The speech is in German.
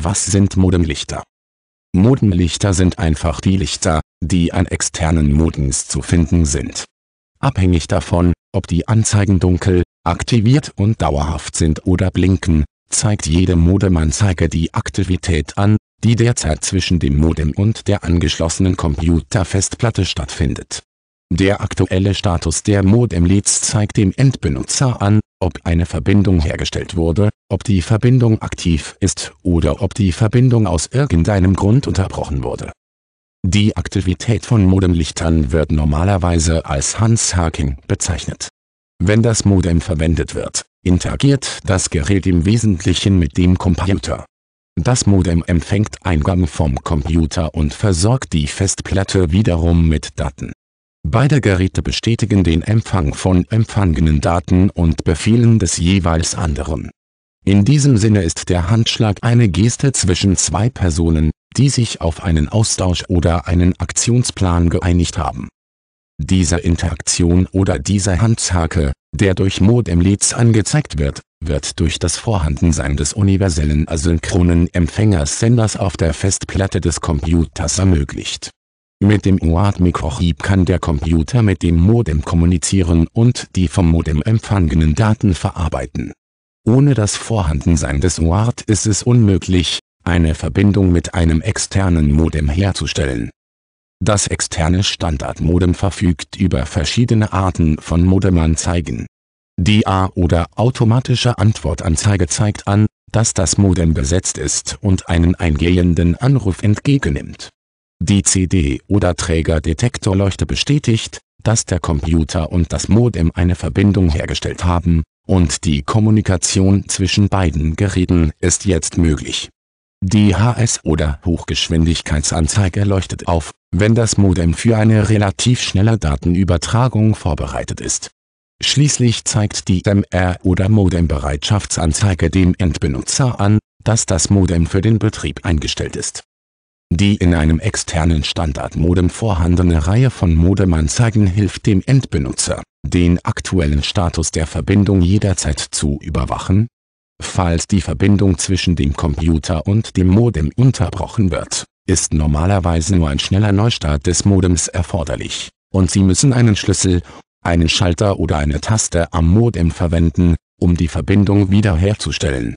Was sind Modemlichter? Modenlichter sind einfach die Lichter, die an externen Modens zu finden sind. Abhängig davon, ob die Anzeigen dunkel, aktiviert und dauerhaft sind oder blinken, zeigt jede Modemanzeige die Aktivität an, die derzeit zwischen dem Modem und der angeschlossenen Computerfestplatte stattfindet. Der aktuelle Status der Modem-Leads zeigt dem Endbenutzer an, ob eine Verbindung hergestellt wurde, ob die Verbindung aktiv ist oder ob die Verbindung aus irgendeinem Grund unterbrochen wurde. Die Aktivität von Modemlichtern wird normalerweise als Hans-Haking bezeichnet. Wenn das Modem verwendet wird, interagiert das Gerät im Wesentlichen mit dem Computer. Das Modem empfängt Eingang vom Computer und versorgt die Festplatte wiederum mit Daten. Beide Geräte bestätigen den Empfang von empfangenen Daten und Befehlen des jeweils anderen. In diesem Sinne ist der Handschlag eine Geste zwischen zwei Personen, die sich auf einen Austausch oder einen Aktionsplan geeinigt haben. Diese Interaktion oder dieser Handshake, der durch Modem-Leads angezeigt wird, wird durch das Vorhandensein des universellen asynchronen Empfängers-Senders auf der Festplatte des Computers ermöglicht mit dem UART-Mikrochip kann der Computer mit dem Modem kommunizieren und die vom Modem empfangenen Daten verarbeiten. Ohne das Vorhandensein des UART ist es unmöglich, eine Verbindung mit einem externen Modem herzustellen. Das externe Standardmodem verfügt über verschiedene Arten von Modemanzeigen. Die A- oder automatische Antwortanzeige zeigt an, dass das Modem besetzt ist und einen eingehenden Anruf entgegennimmt die CD- oder Trägerdetektorleuchte bestätigt, dass der Computer und das Modem eine Verbindung hergestellt haben, und die Kommunikation zwischen beiden Geräten ist jetzt möglich. Die HS- oder Hochgeschwindigkeitsanzeige leuchtet auf, wenn das Modem für eine relativ schnelle Datenübertragung vorbereitet ist. Schließlich zeigt die MR- oder Modem-Bereitschaftsanzeige dem Endbenutzer an, dass das Modem für den Betrieb eingestellt ist die in einem externen Standardmodem vorhandene Reihe von Modemanzeigen hilft dem Endbenutzer, den aktuellen Status der Verbindung jederzeit zu überwachen, Falls die Verbindung zwischen dem Computer und dem Modem unterbrochen wird, ist normalerweise nur ein schneller Neustart des Modems erforderlich, und Sie müssen einen Schlüssel, einen Schalter oder eine Taste am Modem verwenden, um die Verbindung wiederherzustellen